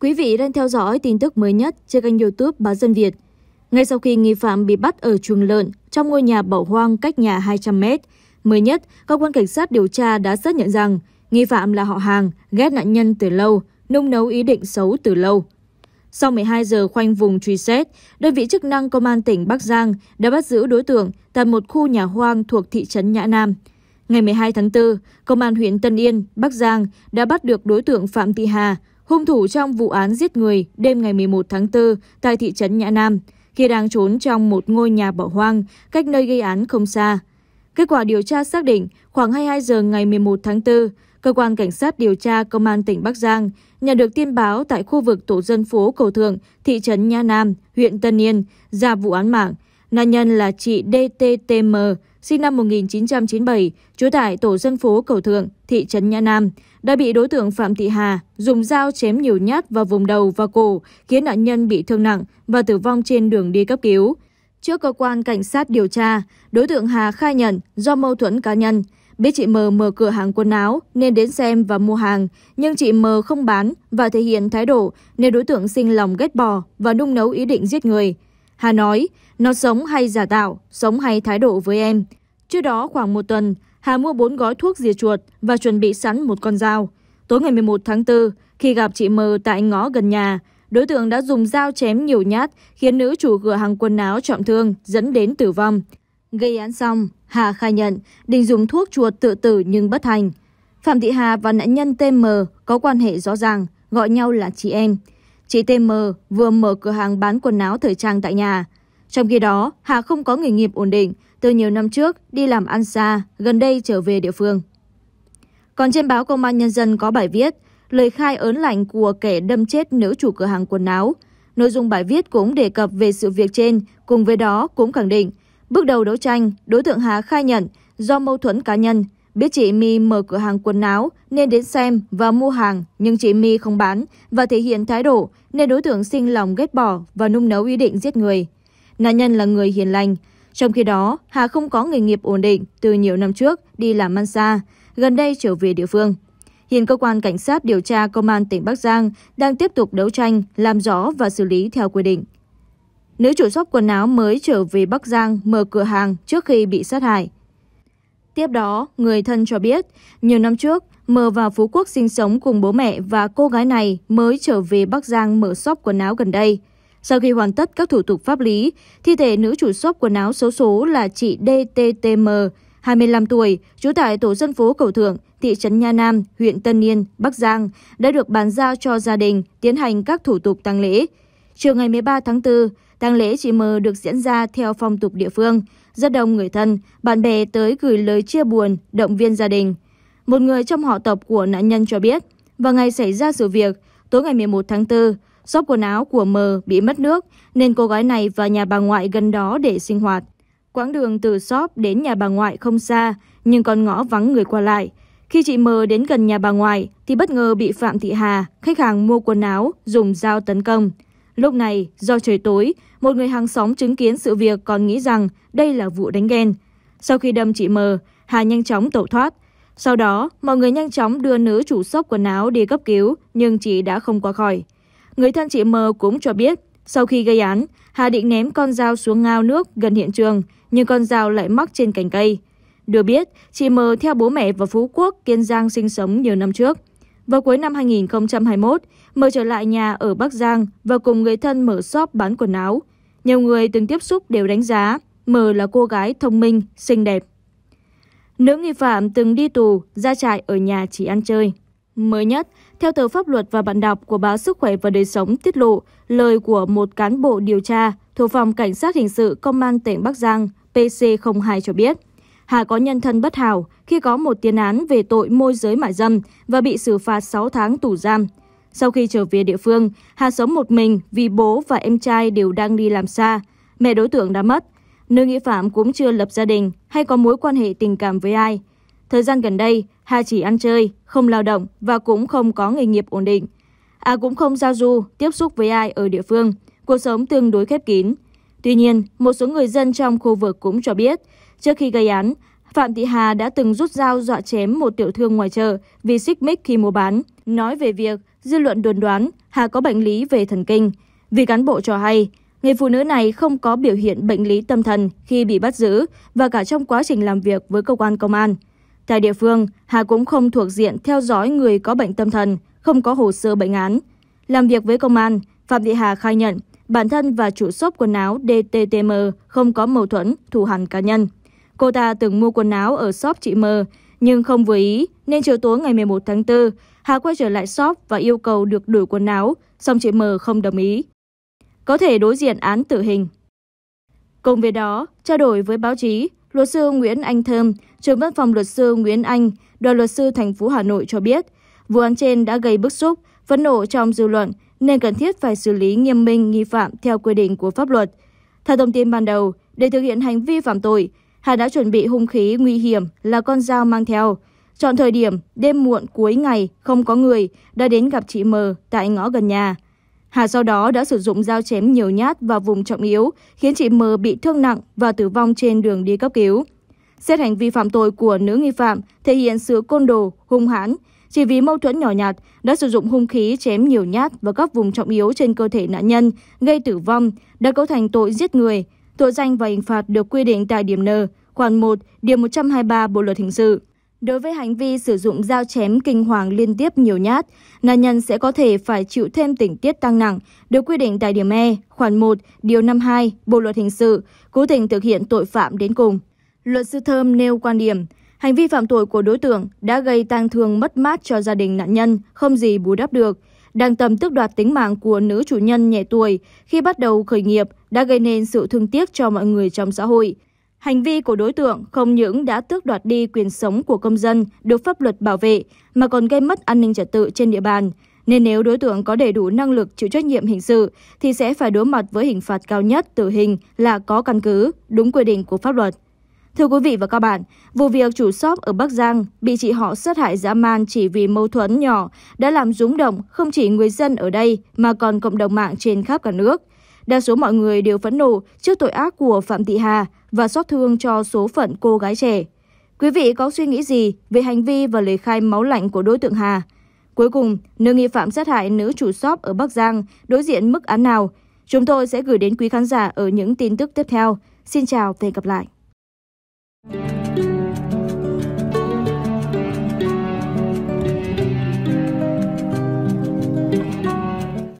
Quý vị đang theo dõi tin tức mới nhất trên kênh youtube Báo Dân Việt. Ngay sau khi nghi phạm bị bắt ở chuồng lợn trong ngôi nhà bỏ hoang cách nhà 200 mét, mới nhất, cơ quan cảnh sát điều tra đã xác nhận rằng nghi phạm là họ hàng, ghét nạn nhân từ lâu, nung nấu ý định xấu từ lâu. Sau 12 giờ khoanh vùng truy xét, đơn vị chức năng công an tỉnh Bắc Giang đã bắt giữ đối tượng tại một khu nhà hoang thuộc thị trấn Nhã Nam. Ngày 12 tháng 4, Công an huyện Tân Yên, Bắc Giang đã bắt được đối tượng Phạm Thị Hà, hung thủ trong vụ án giết người đêm ngày 11 tháng 4 tại thị trấn Nhã Nam, khi đang trốn trong một ngôi nhà bỏ hoang cách nơi gây án không xa. Kết quả điều tra xác định khoảng 22 giờ ngày 11 tháng 4, Cơ quan Cảnh sát điều tra Công an tỉnh Bắc Giang nhận được tin báo tại khu vực tổ dân phố Cầu Thượng, thị trấn Nha Nam, huyện Tân Yên, ra vụ án mạng. Nạn nhân là chị DTTM, sinh năm 1997, trú tại tổ dân phố Cầu Thượng, thị trấn Nhã Nam, đã bị đối tượng Phạm Thị Hà dùng dao chém nhiều nhát vào vùng đầu và cổ, khiến nạn nhân bị thương nặng và tử vong trên đường đi cấp cứu. Trước cơ quan cảnh sát điều tra, đối tượng Hà khai nhận do mâu thuẫn cá nhân, biết chị M mở cửa hàng quần áo nên đến xem và mua hàng, nhưng chị M không bán và thể hiện thái độ nên đối tượng sinh lòng ghét bỏ và nung nấu ý định giết người. Hà nói, nó sống hay giả tạo, sống hay thái độ với em. Trước đó khoảng một tuần, Hà mua bốn gói thuốc diệt chuột và chuẩn bị sẵn một con dao. Tối ngày 11 tháng 4, khi gặp chị M tại ngõ gần nhà, đối tượng đã dùng dao chém nhiều nhát khiến nữ chủ cửa hàng quần áo trọng thương dẫn đến tử vong. Gây án xong, Hà khai nhận định dùng thuốc chuột tự tử nhưng bất thành. Phạm Thị Hà và nạn nhân M có quan hệ rõ ràng, gọi nhau là chị em. Chị M vừa mở cửa hàng bán quần áo thời trang tại nhà. Trong khi đó, Hà không có nghề nghiệp ổn định, từ nhiều năm trước đi làm ăn xa, gần đây trở về địa phương. Còn trên báo Công an Nhân dân có bài viết Lời khai ớn lạnh của kẻ đâm chết nữ chủ cửa hàng quần áo. Nội dung bài viết cũng đề cập về sự việc trên, cùng với đó cũng khẳng định. Bước đầu đấu tranh, đối tượng Hà khai nhận do mâu thuẫn cá nhân, biết chị My mở cửa hàng quần áo nên đến xem và mua hàng, nhưng chị My không bán và thể hiện thái độ nên đối tượng sinh lòng ghét bỏ và nung nấu ý định giết người. Nạn nhân là người hiền lành. Trong khi đó, Hà không có nghề nghiệp ổn định từ nhiều năm trước đi làm ăn xa, gần đây trở về địa phương. Hiện cơ quan cảnh sát điều tra công an tỉnh Bắc Giang đang tiếp tục đấu tranh, làm rõ và xử lý theo quy định. Nữ chủ shop quần áo mới trở về Bắc Giang mở cửa hàng trước khi bị sát hại. Tiếp đó, người thân cho biết, nhiều năm trước, Mờ và Phú Quốc sinh sống cùng bố mẹ và cô gái này mới trở về Bắc Giang mở shop quần áo gần đây. Sau khi hoàn tất các thủ tục pháp lý, thi thể nữ chủ shop quần áo xấu số là chị DTTM, 25 tuổi, trú tại tổ dân phố Cầu Thượng, thị trấn Nha Nam, huyện Tân Yên, Bắc Giang, đã được bàn giao cho gia đình tiến hành các thủ tục tang lễ. Chiều ngày 13 tháng 4, tang lễ chị M được diễn ra theo phong tục địa phương. Rất đông người thân, bạn bè tới gửi lời chia buồn, động viên gia đình. Một người trong họ tộc của nạn nhân cho biết, vào ngày xảy ra sự việc, tối ngày 11 tháng 4, Shop quần áo của M bị mất nước nên cô gái này vào nhà bà ngoại gần đó để sinh hoạt. Quãng đường từ shop đến nhà bà ngoại không xa nhưng con ngõ vắng người qua lại. Khi chị M đến gần nhà bà ngoại thì bất ngờ bị Phạm Thị Hà, khách hàng mua quần áo, dùng dao tấn công. Lúc này, do trời tối, một người hàng xóm chứng kiến sự việc còn nghĩ rằng đây là vụ đánh ghen. Sau khi đâm chị M, Hà nhanh chóng tẩu thoát. Sau đó, mọi người nhanh chóng đưa nữ chủ shop quần áo đi cấp cứu, nhưng chị đã không qua khỏi. Người thân chị M cũng cho biết, sau khi gây án, Hà định ném con dao xuống ngao nước gần hiện trường, nhưng con dao lại mắc trên cành cây. Được biết, chị M theo bố mẹ vào Phú Quốc, Kiên Giang sinh sống nhiều năm trước. Vào cuối năm 2021, M trở lại nhà ở Bắc Giang và cùng người thân mở shop bán quần áo. Nhiều người từng tiếp xúc đều đánh giá M là cô gái thông minh, xinh đẹp. Nữ nghi phạm từng đi tù, ra trại ở nhà chỉ ăn chơi. Mới nhất, theo tờ pháp luật và bạn đọc của báo Sức khỏe và đời sống tiết lộ lời của một cán bộ điều tra thuộc phòng cảnh sát hình sự công an tỉnh Bắc Giang PC02 cho biết, Hà có nhân thân bất hảo khi có một tiền án về tội môi giới mại dâm và bị xử phạt 6 tháng tù giam. Sau khi trở về địa phương, Hà sống một mình vì bố và em trai đều đang đi làm xa. Mẹ đối tượng đã mất. Nữ nghi phạm cũng chưa lập gia đình hay có mối quan hệ tình cảm với ai. Thời gian gần đây, Hà chỉ ăn chơi, không lao động và cũng không có nghề nghiệp ổn định. a à, cũng không giao du, tiếp xúc với ai ở địa phương, cuộc sống tương đối khép kín. Tuy nhiên, một số người dân trong khu vực cũng cho biết, trước khi gây án, Phạm Thị Hà đã từng rút dao dọa chém một tiểu thương ngoài chợ vì xích mích khi mua bán. Nói về việc, dư luận đồn đoán Hà có bệnh lý về thần kinh. Vì cán bộ cho hay, người phụ nữ này không có biểu hiện bệnh lý tâm thần khi bị bắt giữ và cả trong quá trình làm việc với cơ quan công an. Tại địa phương, Hà cũng không thuộc diện theo dõi người có bệnh tâm thần, không có hồ sơ bệnh án. Làm việc với công an, Phạm Thị Hà khai nhận bản thân và chủ shop quần áo DTTM không có mâu thuẫn, thù hằn cá nhân. Cô ta từng mua quần áo ở shop chị M, nhưng không vừa ý, nên chiều tối ngày 11 tháng 4, Hà quay trở lại shop và yêu cầu được đổi quần áo, song chị M không đồng ý. Có thể đối diện án tử hình. Cùng với đó, trao đổi với báo chí, Luật sư Nguyễn Anh Thơm, trưởng văn phòng luật sư Nguyễn Anh, đoàn luật sư thành phố Hà Nội cho biết, vụ án trên đã gây bức xúc, phẫn nộ trong dư luận nên cần thiết phải xử lý nghiêm minh nghi phạm theo quy định của pháp luật. Theo thông tin ban đầu, để thực hiện hành vi phạm tội, Hà đã chuẩn bị hung khí nguy hiểm là con dao mang theo. Chọn thời điểm đêm muộn cuối ngày không có người đã đến gặp chị M tại ngõ gần nhà. Hà sau đó đã sử dụng dao chém nhiều nhát vào vùng trọng yếu, khiến chị M bị thương nặng và tử vong trên đường đi cấp cứu. Xét hành vi phạm tội của nữ nghi phạm thể hiện sự côn đồ, hung hãn. Chỉ vì mâu thuẫn nhỏ nhặt, đã sử dụng hung khí chém nhiều nhát vào các vùng trọng yếu trên cơ thể nạn nhân, gây tử vong, đã cấu thành tội giết người. Tội danh và hình phạt được quy định tại điểm N, khoản 1, điều 123 Bộ Luật Hình sự. Đối với hành vi sử dụng dao chém kinh hoàng liên tiếp nhiều nhát, nạn nhân sẽ có thể phải chịu thêm tình tiết tăng nặng, được quy định tại điểm E, khoản 1, điều 52, Bộ Luật Hình sự, cố tình thực hiện tội phạm đến cùng. Luật sư Thơm nêu quan điểm, hành vi phạm tội của đối tượng đã gây tang thương mất mát cho gia đình nạn nhân, không gì bù đắp được. Đang tầm tức đoạt tính mạng của nữ chủ nhân nhẹ tuổi khi bắt đầu khởi nghiệp đã gây nên sự thương tiếc cho mọi người trong xã hội. Hành vi của đối tượng không những đã tước đoạt đi quyền sống của công dân được pháp luật bảo vệ mà còn gây mất an ninh trật tự trên địa bàn. Nên nếu đối tượng có đầy đủ năng lực chịu trách nhiệm hình sự thì sẽ phải đối mặt với hình phạt cao nhất tử hình là có căn cứ, đúng quy định của pháp luật. Thưa quý vị và các bạn, vụ việc chủ shop ở Bắc Giang bị chị họ sát hại dã man chỉ vì mâu thuẫn nhỏ đã làm rúng động không chỉ người dân ở đây mà còn cộng đồng mạng trên khắp cả nước. Đa số mọi người đều phẫn nộ trước tội ác của Phạm Thị Hà, và xót thương cho số phận cô gái trẻ. Quý vị có suy nghĩ gì về hành vi và lời khai máu lạnh của đối tượng Hà? Cuối cùng, nữ nghi phạm sát hại nữ chủ shop ở Bắc Giang đối diện mức án nào? Chúng tôi sẽ gửi đến quý khán giả ở những tin tức tiếp theo. Xin chào và hẹn gặp lại.